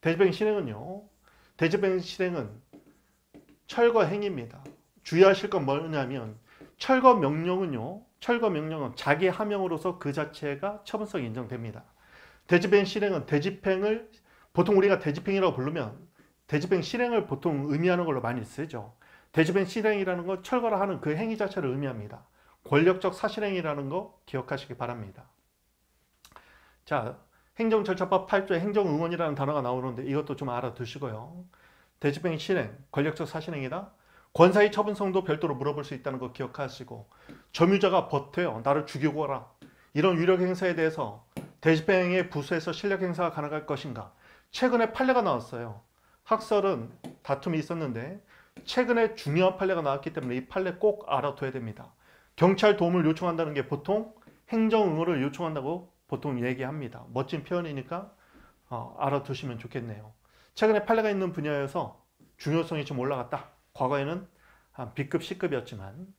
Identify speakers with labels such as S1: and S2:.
S1: 대집행 실행은요. 대집행 실행은 철거 행위입니다. 주의하실 건 뭐냐면 철거 명령은요. 철거 명령은 자기 하명으로서 그 자체가 처분성이 인정됩니다. 대집행 실행은 대집행을 보통 우리가 대집행이라고 부르면 대집행 실행을 보통 의미하는 걸로 많이 쓰죠. 대집행 실행이라는 건 철거를 하는 그 행위 자체를 의미합니다. 권력적 사실행위라는 거 기억하시기 바랍니다. 자, 행정절차법 8조에 행정응원이라는 단어가 나오는데 이것도 좀 알아두시고요. 대집행위 실행, 권력적 사실행위다. 권사의 처분성도 별도로 물어볼 수 있다는 거 기억하시고 점유자가 버텨요. 나를 죽이고 와라. 이런 유력 행사에 대해서 대집행위의 부수에서 실력 행사가 가능할 것인가. 최근에 판례가 나왔어요. 학설은 다툼이 있었는데 최근에 중요한 판례가 나왔기 때문에 이 판례 꼭 알아둬야 됩니다. 경찰 도움을 요청한다는 게 보통 행정응원을 요청한다고 보통 얘기합니다. 멋진 표현이니까 어, 알아두시면 좋겠네요. 최근에 판례가 있는 분야여서 중요성이 좀 올라갔다. 과거에는 한 B급, C급이었지만.